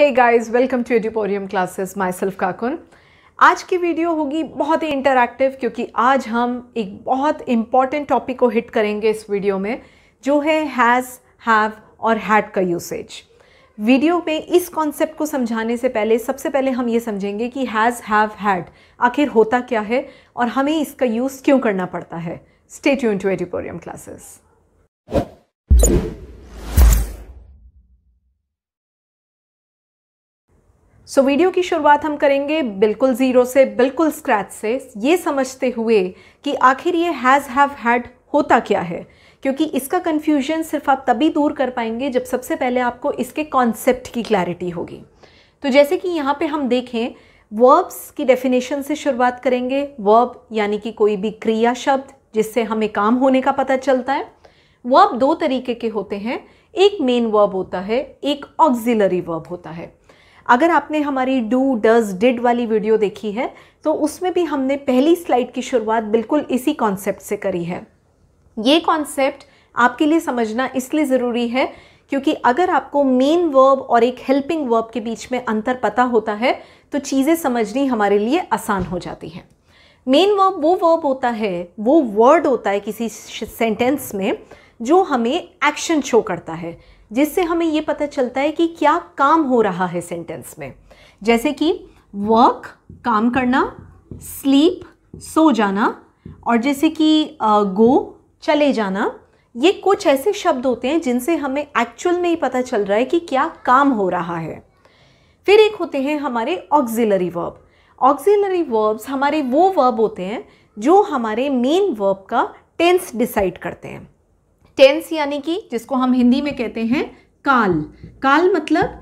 hey guys welcome to एडिपोरियम classes myself काकुन आज की वीडियो होगी बहुत ही इंटरैक्टिव क्योंकि आज हम एक बहुत इम्पॉर्टेंट टॉपिक को हिट करेंगे इस वीडियो में जो है हैज़ हैव और हैड का यूसेज वीडियो में इस कॉन्सेप्ट को समझाने से पहले सबसे पहले हम ये समझेंगे कि हैज़ हैव हैड आखिर होता क्या है और हमें इसका यूज़ क्यों करना पड़ता है स्टेट यून टू एडिपोरियम क्लासेस सो so, वीडियो की शुरुआत हम करेंगे बिल्कुल ज़ीरो से बिल्कुल स्क्रैच से ये समझते हुए कि आखिर ये हैज़ हैव हैड होता क्या है क्योंकि इसका कन्फ्यूजन सिर्फ आप तभी दूर कर पाएंगे जब सबसे पहले आपको इसके कॉन्सेप्ट की क्लैरिटी होगी तो जैसे कि यहाँ पे हम देखें वर्ब्स की डेफिनेशन से शुरुआत करेंगे वर्ब यानी कि कोई भी क्रिया शब्द जिससे हमें काम होने का पता चलता है वर्ब दो तरीके के होते हैं एक मेन वर्ब होता है एक ऑक्सिलरी वर्ब होता है अगर आपने हमारी डू डज डिड वाली वीडियो देखी है तो उसमें भी हमने पहली स्लाइड की शुरुआत बिल्कुल इसी कॉन्सेप्ट से करी है ये कॉन्सेप्ट आपके लिए समझना इसलिए ज़रूरी है क्योंकि अगर आपको मेन वर्ब और एक हेल्पिंग वर्ब के बीच में अंतर पता होता है तो चीज़ें समझनी हमारे लिए आसान हो जाती हैं मेन वर्ब वो वर्ब होता है वो वर्ड होता है किसी सेंटेंस में जो हमें एक्शन शो करता है जिससे हमें ये पता चलता है कि क्या काम हो रहा है सेंटेंस में जैसे कि वर्क काम करना स्लीप सो जाना और जैसे कि गो चले जाना ये कुछ ऐसे शब्द होते हैं जिनसे हमें एक्चुअल में ही पता चल रहा है कि क्या काम हो रहा है फिर एक होते हैं हमारे ऑक्सिलरी वर्ब ऑक्सिलरी वर्ब्स हमारे वो वर्ब होते हैं जो हमारे मेन वर्ब का टेंस डिसाइड करते हैं टेंस यानी कि जिसको हम हिंदी में कहते हैं काल काल मतलब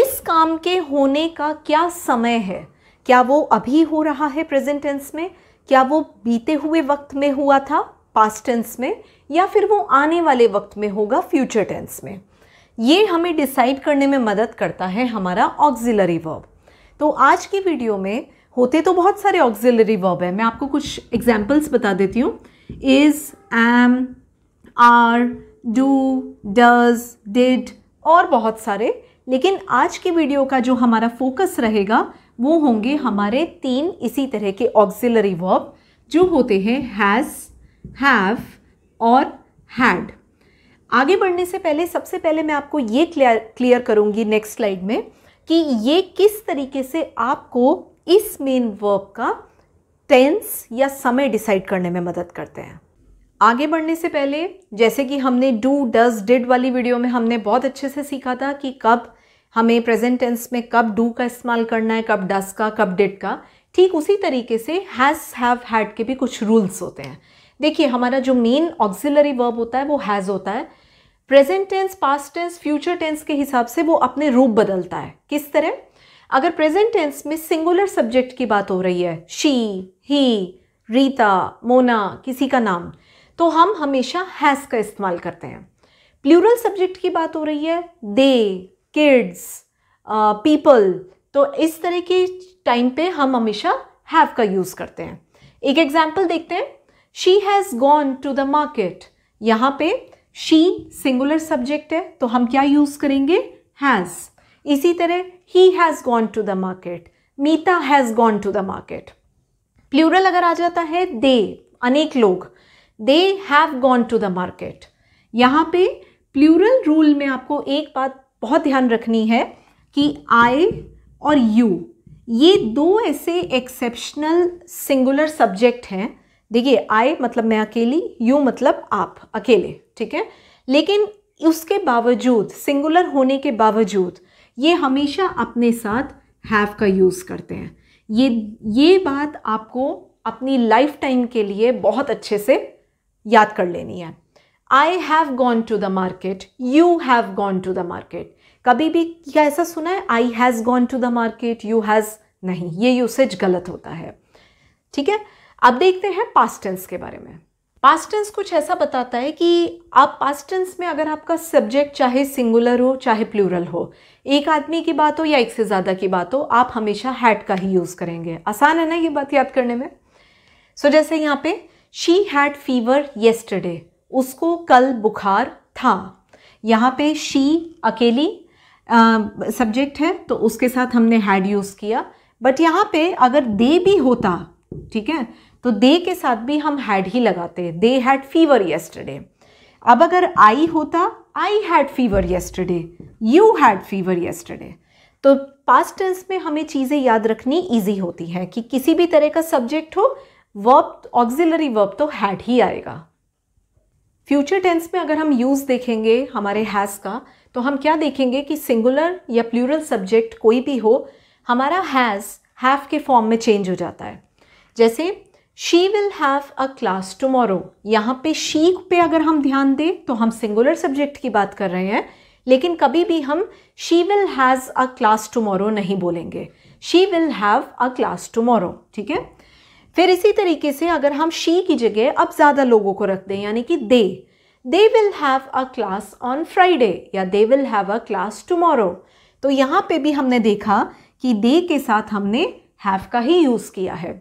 इस काम के होने का क्या समय है क्या वो अभी हो रहा है प्रेजेंट टेंस में क्या वो बीते हुए वक्त में हुआ था पास्ट टेंस में या फिर वो आने वाले वक्त में होगा फ्यूचर टेंस में ये हमें डिसाइड करने में मदद करता है हमारा ऑक्सिलरी वर्ब तो आज की वीडियो में होते तो बहुत सारे ऑक्जिलरी वर्ब हैं मैं आपको कुछ एग्जाम्पल्स बता देती हूँ is am are do does did और बहुत सारे लेकिन आज की वीडियो का जो हमारा फोकस रहेगा वो होंगे हमारे तीन इसी तरह के ऑक्सिलरी वर्ब जो होते हैं हैज़ हैव और हैड आगे बढ़ने से पहले सबसे पहले मैं आपको ये क्लियर क्लियर करूँगी नेक्स्ट स्लाइड में कि ये किस तरीके से आपको इस मेन वर्ब का टेंस या समय डिसाइड करने में मदद करते हैं आगे बढ़ने से पहले जैसे कि हमने डू डज डिड वाली वीडियो में हमने बहुत अच्छे से सीखा था कि कब हमें प्रेजेंट टेंस में कब डू का इस्तेमाल करना है कब डस का कब डिड का ठीक उसी तरीके से हैज़ हैव हैड के भी कुछ रूल्स होते हैं देखिए हमारा जो मेन ऑक्सिलरी वर्ब होता है वो हैज़ होता है present tense past tense future tense के हिसाब से वो अपने रूप बदलता है किस तरह अगर प्रेजेंट टेंस में सिंगुलर सब्जेक्ट की बात हो रही है शी ही रीता मोना किसी का नाम तो हम हमेशा हैस का इस्तेमाल करते हैं प्लूरल सब्जेक्ट की बात हो रही है दे किड्स पीपल तो इस तरह के टाइम पे हम हमेशा हैव का यूज़ करते हैं एक एग्जाम्पल देखते हैं she has gone to the market यहाँ पे शी सिंगुलर सब्जेक्ट है तो हम क्या यूज़ करेंगे हैज़ इसी तरह ही has gone to the market Meeta has gone to the market plural अगर आ जाता है दे अनेक लोग they have gone to the market यहाँ पे प्लूरल रूल में आपको एक बात बहुत ध्यान रखनी है कि आई और यू ये दो ऐसे एक्सेप्शनल सिंगुलर सब्जेक्ट हैं देखिए आई मतलब मैं अकेली यू मतलब आप अकेले ठीक है लेकिन उसके बावजूद सिंगुलर होने के बावजूद ये हमेशा अपने साथ हैव का यूज़ करते हैं ये ये बात आपको अपनी लाइफ टाइम के लिए बहुत अच्छे से याद कर लेनी है I have gone to the market you have gone to the market कभी भी क्या ऐसा सुना है I has gone to the market you has नहीं ये यूसेज गलत होता है ठीक है अब देखते हैं पास्टेंस के बारे में पास्टेंस कुछ ऐसा बताता है कि आप पास्टेंस में अगर आपका सब्जेक्ट चाहे सिंगुलर हो चाहे प्लूरल हो एक आदमी की बात हो या एक से ज़्यादा की बात हो आप हमेशा हैड का ही यूज़ करेंगे आसान है ना ये बात याद करने में सो so, जैसे यहाँ पे शी हैड फीवर येस्टरडे उसको कल बुखार था यहाँ पे शी अकेली सब्जेक्ट uh, है तो उसके साथ हमने हैड यूज़ किया बट यहाँ पे अगर दे भी होता ठीक है तो दे के साथ भी हम हैड ही लगाते दे हैड फीवर येस्टरडे अब अगर आई होता I had fever yesterday you had fever yesterday तो पास्ट टेंस में हमें चीज़ें याद रखनी इजी होती है कि किसी भी तरह का सब्जेक्ट हो वर्ब ऑक्सिलरी वर्ब तो हैड ही आएगा फ्यूचर टेंस में अगर हम यूज़ देखेंगे हमारे हैज़ का तो हम क्या देखेंगे कि सिंगुलर या प्लूरल सब्जेक्ट कोई भी हो हमारा हैज़ हैव के फॉर्म में चेंज हो जाता है जैसे she will have a class tomorrow यहाँ पे शी पे अगर हम ध्यान दें तो हम सिंगुलर सब्जेक्ट की बात कर रहे हैं लेकिन कभी भी हम she will has a class tomorrow नहीं बोलेंगे she will have a class tomorrow ठीक है फिर इसी तरीके से अगर हम शी की जगह अब ज़्यादा लोगों को रख दें यानी कि they they will have a class on Friday या they will have a class tomorrow तो यहाँ पे भी हमने देखा कि दे के साथ हमने हैव का ही यूज़ किया है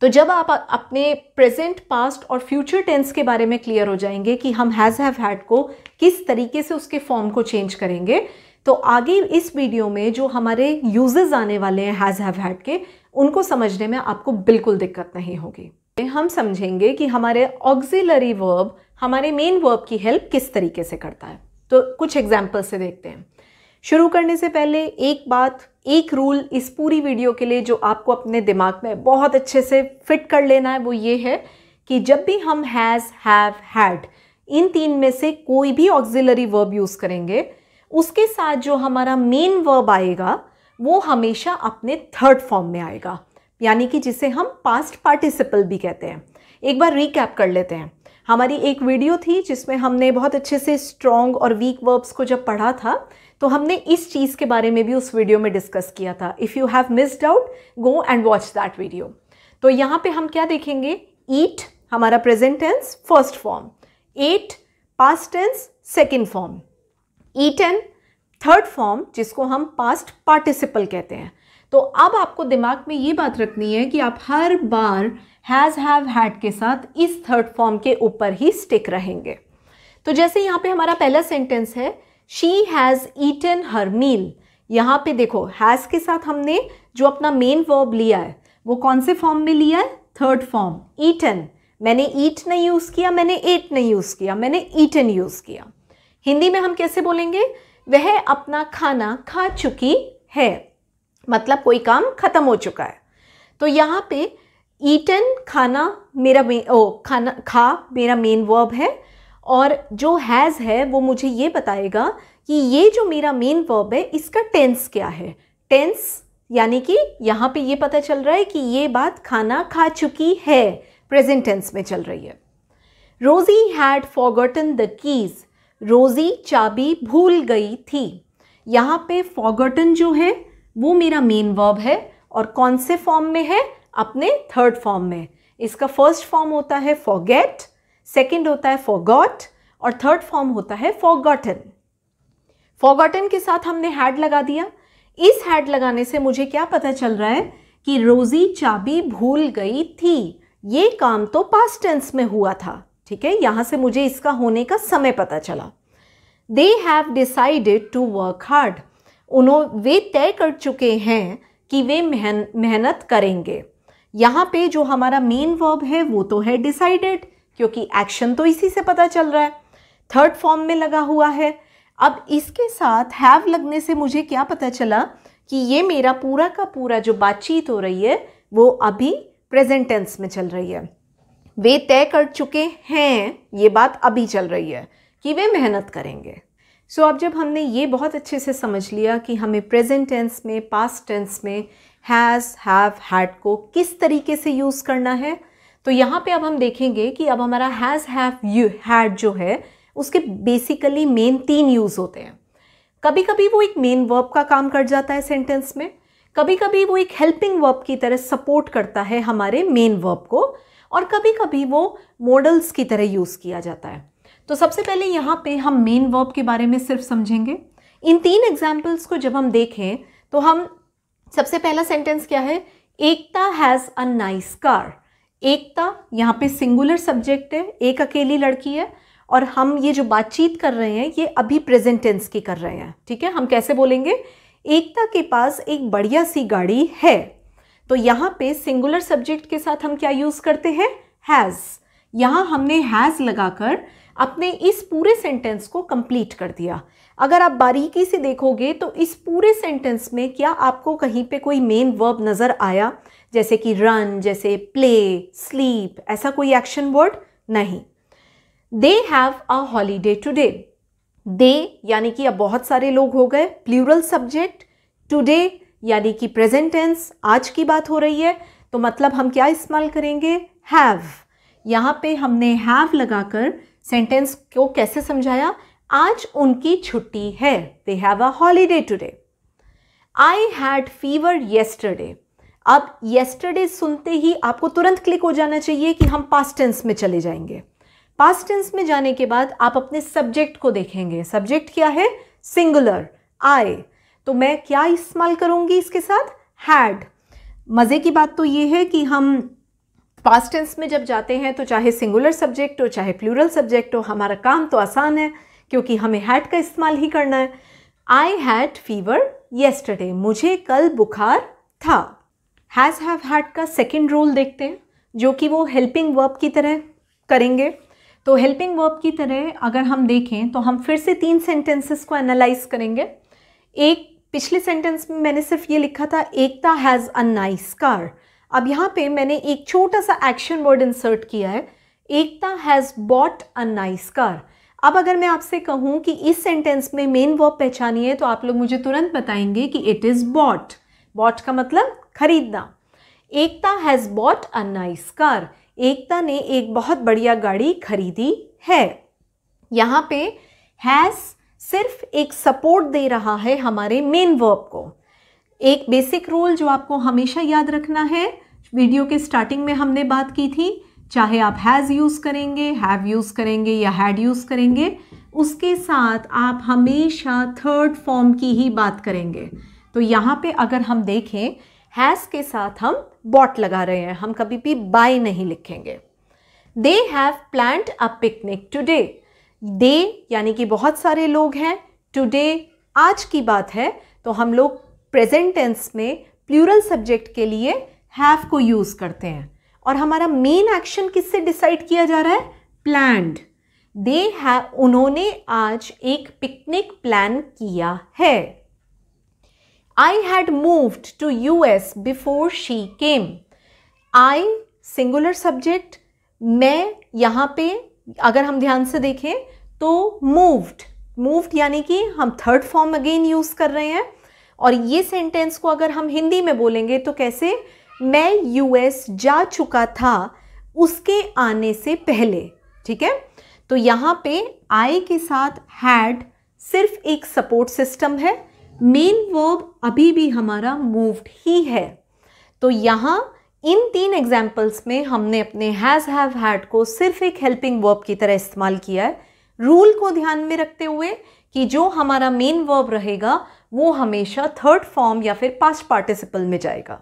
तो जब आप अपने प्रेजेंट पास्ट और फ्यूचर टेंस के बारे में क्लियर हो जाएंगे कि हम हैज़ हैव हैड को किस तरीके से उसके फॉर्म को चेंज करेंगे तो आगे इस वीडियो में जो हमारे यूजेस आने वाले हैं हैज़ हैव हैड के उनको समझने में आपको बिल्कुल दिक्कत नहीं होगी हम समझेंगे कि हमारे ऑक्सिलरी वर्ब हमारे मेन वर्ब की हेल्प किस तरीके से करता है तो कुछ एग्जाम्पल से देखते हैं शुरू करने से पहले एक बात एक रूल इस पूरी वीडियो के लिए जो आपको अपने दिमाग में बहुत अच्छे से फिट कर लेना है वो ये है कि जब भी हम हैज़ हैव हैड इन तीन में से कोई भी ऑक्सिलरी वर्ब यूज़ करेंगे उसके साथ जो हमारा मेन वर्ब आएगा वो हमेशा अपने थर्ड फॉर्म में आएगा यानी कि जिसे हम पास्ट पार्टिसिपल भी कहते हैं एक बार रिकैप कर लेते हैं हमारी एक वीडियो थी जिसमें हमने बहुत अच्छे से स्ट्रॉन्ग और वीक वर्ब्स को जब पढ़ा था तो हमने इस चीज़ के बारे में भी उस वीडियो में डिस्कस किया था if you have missed out go and watch that video तो यहाँ पे हम क्या देखेंगे ईट हमारा present tense first form eat past tense second form eaten third form जिसको हम पास्ट पार्टिसिपल कहते हैं तो अब आपको दिमाग में ये बात रखनी है कि आप हर बार हैज़ हैव हैड के साथ इस थर्ड फॉर्म के ऊपर ही स्टिक रहेंगे तो जैसे यहाँ पे हमारा पहला सेंटेंस है she has eaten her meal यहाँ पे देखो हैज़ के साथ हमने जो अपना मेन वर्ब लिया है वो कौन से फॉर्म में लिया है थर्ड फॉर्म ईटन मैंने ईट नहीं यूज़ किया मैंने एट नहीं यूज़ किया मैंने ईटन यूज़ किया हिंदी में हम कैसे बोलेंगे वह अपना खाना खा चुकी है मतलब कोई काम खत्म हो चुका है तो यहाँ पे ईटन खाना मेरा ओ खाना खा मेरा मेन वर्ब है और जो हैज़ है वो मुझे ये बताएगा कि ये जो मेरा मेन वर्ब है इसका टेंस क्या है टेंस यानी कि यहाँ पे ये पता चल रहा है कि ये बात खाना खा चुकी है प्रेजेंट टेंस में चल रही है रोजी हैड फॉरगॉटन द कीज़ रोज़ी चाबी भूल गई थी यहाँ पे फॉगटन जो है वो मेरा मेन वर्ब है और कौन से फॉर्म में है अपने थर्ड फॉर्म में इसका फर्स्ट फॉर्म होता है फॉगेट सेकेंड होता है फॉगॉट और थर्ड फॉर्म होता है फॉगटन फॉगटन के साथ हमने हैड लगा दिया इस हैड लगाने से मुझे क्या पता चल रहा है कि रोज़ी चाबी भूल गई थी ये काम तो पास्ट टेंस में हुआ था ठीक है यहाँ से मुझे इसका होने का समय पता चला they have decided to work hard उन्होंने वे तय कर चुके हैं कि वे मेहन मेहनत करेंगे यहाँ पे जो हमारा मेन वर्ब है वो तो है डिसाइडेड क्योंकि एक्शन तो इसी से पता चल रहा है थर्ड फॉर्म में लगा हुआ है अब इसके साथ हैव लगने से मुझे क्या पता चला कि ये मेरा पूरा का पूरा जो बातचीत हो रही है वो अभी प्रेजेंट टेंस में चल रही है वे तय कर चुके हैं ये बात अभी चल रही है कि वे मेहनत करेंगे सो so, अब जब हमने ये बहुत अच्छे से समझ लिया कि हमें प्रेजेंट टेंस में पास्ट टेंस में हैज़ हैव हैड को किस तरीके से यूज़ करना है तो यहाँ पे अब हम देखेंगे कि अब हमारा हैज़ हैव यू हैड जो है उसके बेसिकली मेन तीन यूज़ होते हैं कभी कभी वो एक मेन वर्ब का काम कर जाता है सेंटेंस में कभी कभी वो एक हेल्पिंग वर्ब की तरह सपोर्ट करता है हमारे मेन वर्ब को और कभी कभी वो मॉडल्स की तरह यूज़ किया जाता है तो सबसे पहले यहाँ पे हम मेन वर्ब के बारे में सिर्फ समझेंगे इन तीन एग्जाम्पल्स को जब हम देखें तो हम सबसे पहला सेंटेंस क्या है Ekta has a nice car Ekta यहाँ पे सिंगुलर सब्जेक्ट है एक अकेली लड़की है और हम ये जो बातचीत कर रहे हैं ये अभी प्रेजेंट टेंस की कर रहे हैं ठीक है हम कैसे बोलेंगे एकता के पास एक बढ़िया सी गाड़ी है तो यहाँ पे सिंगुलर सब्जेक्ट के साथ हम क्या यूज़ करते हैं हैज़ यहाँ हमने हैज़ लगाकर अपने इस पूरे सेंटेंस को कंप्लीट कर दिया अगर आप बारीकी से देखोगे तो इस पूरे सेंटेंस में क्या आपको कहीं पे कोई मेन वर्ब नज़र आया जैसे कि रन जैसे प्ले स्लीप ऐसा कोई एक्शन वर्ड नहीं they have a holiday today they यानी कि अब बहुत सारे लोग हो गए प्लूरल सब्जेक्ट टूडे यानी कि प्रेजेंट टेंस आज की बात हो रही है तो मतलब हम क्या इस्तेमाल करेंगे हैव यहाँ पे हमने हैव लगाकर सेंटेंस को कैसे समझाया आज उनकी छुट्टी है they have a holiday today I had fever yesterday अब येस्टरडे सुनते ही आपको तुरंत क्लिक हो जाना चाहिए कि हम पास्ट टेंस में चले जाएंगे पास्ट टेंस में जाने के बाद आप अपने सब्जेक्ट को देखेंगे सब्जेक्ट क्या है सिंगुलर आई तो मैं क्या इस्तेमाल करूँगी इसके साथ हैड मज़े की बात तो ये है कि हम पास्ट टेंस में जब जाते हैं तो चाहे सिंगुलर सब्जेक्ट हो चाहे प्लूरल सब्जेक्ट हो हमारा काम तो आसान है क्योंकि हमें हैड का इस्तेमाल ही करना है आई हैड फीवर येस्टरडे मुझे कल बुखार था हैज़ हैव हैड का सेकेंड रोल देखते हैं जो कि वो हेल्पिंग वर्ब की तरह करेंगे तो हेल्पिंग वर्ब की तरह अगर हम देखें तो हम फिर से तीन सेंटेंसेस को एनालाइज करेंगे एक पिछले सेंटेंस में मैंने सिर्फ ये लिखा था Ekta has a nice car अब यहाँ पे मैंने एक छोटा सा एक्शन वर्ड इंसर्ट किया है Ekta has bought a nice car अब अगर मैं आपसे कहूँ कि इस सेंटेंस में मेन वर्ब है तो आप लोग मुझे तुरंत बताएंगे कि इट इज़ बॉट बॉट का मतलब खरीदना Ekta has bought a nice car Ekta ने एक बहुत बढ़िया गाड़ी खरीदी है यहाँ पे हैज़ सिर्फ एक सपोर्ट दे रहा है हमारे मेन वर्ब को एक बेसिक रूल जो आपको हमेशा याद रखना है वीडियो के स्टार्टिंग में हमने बात की थी चाहे आप हैज़ यूज़ करेंगे हैव यूज़ करेंगे या हैड यूज़ करेंगे उसके साथ आप हमेशा थर्ड फॉर्म की ही बात करेंगे तो यहाँ पे अगर हम देखें हैज़ के साथ हम बॉट लगा रहे हैं हम कभी भी बाय नहीं लिखेंगे they have planned a picnic today they यानी कि बहुत सारे लोग हैं टुडे आज की बात है तो हम लोग प्रेजेंट टेंस में प्लूरल सब्जेक्ट के लिए हैव को यूज़ करते हैं और हमारा मेन एक्शन किससे डिसाइड किया जा रहा है प्लैंड दे है उन्होंने आज एक पिकनिक प्लान किया है I had moved to U S before she came I singular subject मैं यहाँ पे अगर हम ध्यान से देखें तो मूव्ड मूव्ड यानी कि हम थर्ड फॉर्म अगेन यूज़ कर रहे हैं और ये सेंटेंस को अगर हम हिंदी में बोलेंगे तो कैसे मैं यूएस जा चुका था उसके आने से पहले ठीक है तो यहाँ पे आई के साथ हैड सिर्फ एक सपोर्ट सिस्टम है मेन वर्ब अभी भी हमारा मूव्ड ही है तो यहाँ इन तीन एग्जाम्पल्स में हमने अपने हैज़ हैव हैड को सिर्फ एक हेल्पिंग वर्ब की तरह इस्तेमाल किया है रूल को ध्यान में रखते हुए कि जो हमारा मेन वर्ब रहेगा वो हमेशा थर्ड फॉर्म या फिर पास्ट पार्टिसिपल में जाएगा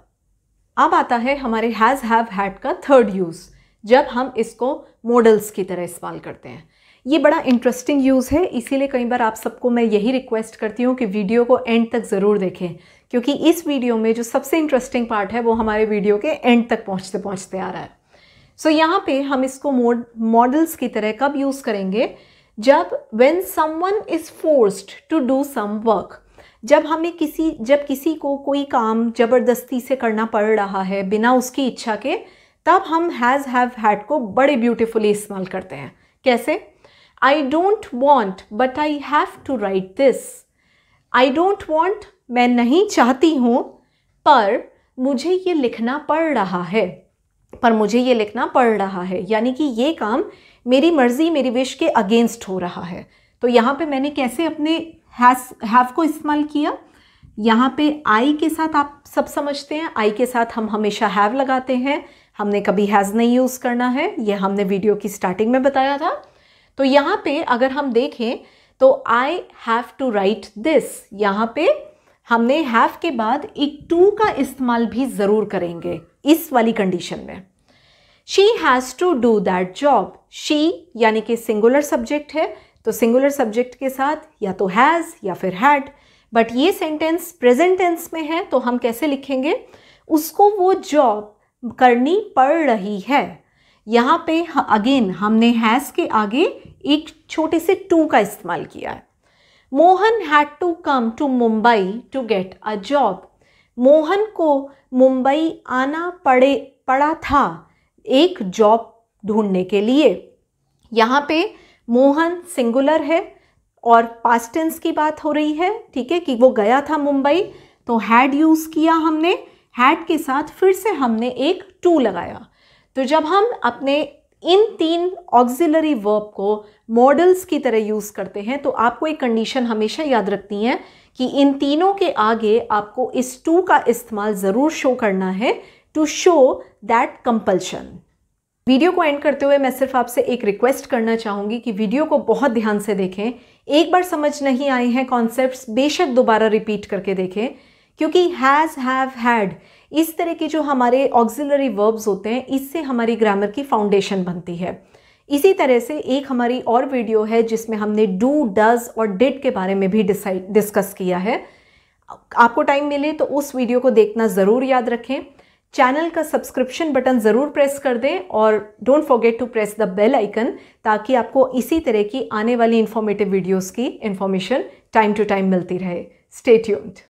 अब आता है हमारे हैज़ हैव हैड का थर्ड यूज़ जब हम इसको मॉडल्स की तरह इस्तेमाल करते हैं ये बड़ा इंटरेस्टिंग यूज़ है इसीलिए कई बार आप सबको मैं यही रिक्वेस्ट करती हूँ कि वीडियो को एंड तक ज़रूर देखें क्योंकि इस वीडियो में जो सबसे इंटरेस्टिंग पार्ट है वो हमारे वीडियो के एंड तक पहुँचते पहुँचते आ रहा है सो so, यहाँ पे हम इसको मोड मॉडल्स की तरह कब यूज़ करेंगे जब when someone is forced to do some work जब हमें किसी जब किसी को कोई काम ज़बरदस्ती से करना पड़ रहा है बिना उसकी इच्छा के तब हम हैज़ हैव हैड को बड़े ब्यूटिफुली इस्तेमाल करते हैं कैसे I don't want but I have to write this I don't want मैं नहीं चाहती हूँ पर मुझे ये लिखना पड़ रहा है पर मुझे ये लिखना पड़ रहा है यानी कि ये काम मेरी मर्ज़ी मेरी विश के अगेंस्ट हो रहा है तो यहाँ पे मैंने कैसे अपने हैव को इस्तेमाल किया यहाँ पे आई के साथ आप सब समझते हैं आई के साथ हम हमेशा हैव लगाते हैं हमने कभी हैज़ नहीं यूज़ करना है ये हमने वीडियो की स्टार्टिंग में बताया था तो यहाँ पे अगर हम देखें तो I have to write this यहाँ पे हमने हैव के बाद एक टू का इस्तेमाल भी ज़रूर करेंगे इस वाली कंडीशन में she has to do that job she यानी कि सिंगुलर सब्जेक्ट है तो सिंगुलर सब्जेक्ट के साथ या तो हैज़ या फिर हैड बट ये सेंटेंस प्रेजेंट टेंस में है तो हम कैसे लिखेंगे उसको वो जॉब करनी पड़ रही है यहाँ पे अगेन हमने हैज़ के आगे एक छोटे से टू का इस्तेमाल किया है Mohan had to come to Mumbai to get a job Mohan को मुंबई आना पड़े पड़ा था एक जॉब ढूंढने के लिए यहाँ पे मोहन सिंगुलर है और टेंस की बात हो रही है ठीक है कि वो गया था मुंबई तो हैड यूज़ किया हमने हैड के साथ फिर से हमने एक टू लगाया तो जब हम अपने इन तीन ऑक्सिलरी वर्ब को मॉडल्स की तरह यूज़ करते हैं तो आपको एक कंडीशन हमेशा याद रखनी है कि इन तीनों के आगे आपको इस टू का इस्तेमाल ज़रूर शो करना है to show that compulsion video को एंड करते हुए मैं सिर्फ आपसे एक रिक्वेस्ट करना चाहूंगी कि वीडियो को बहुत ध्यान से देखें एक बार समझ नहीं आए हैं कॉन्सेप्ट्स बेशक दोबारा रिपीट करके देखें क्योंकि हैज़ हैव हैड इस तरह के जो हमारे ऑक्सिलरी वर्ब्स होते हैं इससे हमारी ग्रामर की फाउंडेशन बनती है इसी तरह से एक हमारी और वीडियो है जिसमें हमने डू डज और डिड के बारे में भी डिसाइड डिस्कस किया है आपको टाइम मिले तो उस वीडियो को देखना ज़रूर याद रखें चैनल का सब्सक्रिप्शन बटन ज़रूर प्रेस कर दें और don't forget to press the bell icon ताकि आपको इसी तरह की आने वाली इन्फॉर्मेटिव वीडियोस की इन्फॉर्मेशन टाइम टू टाइम मिलती रहे स्टे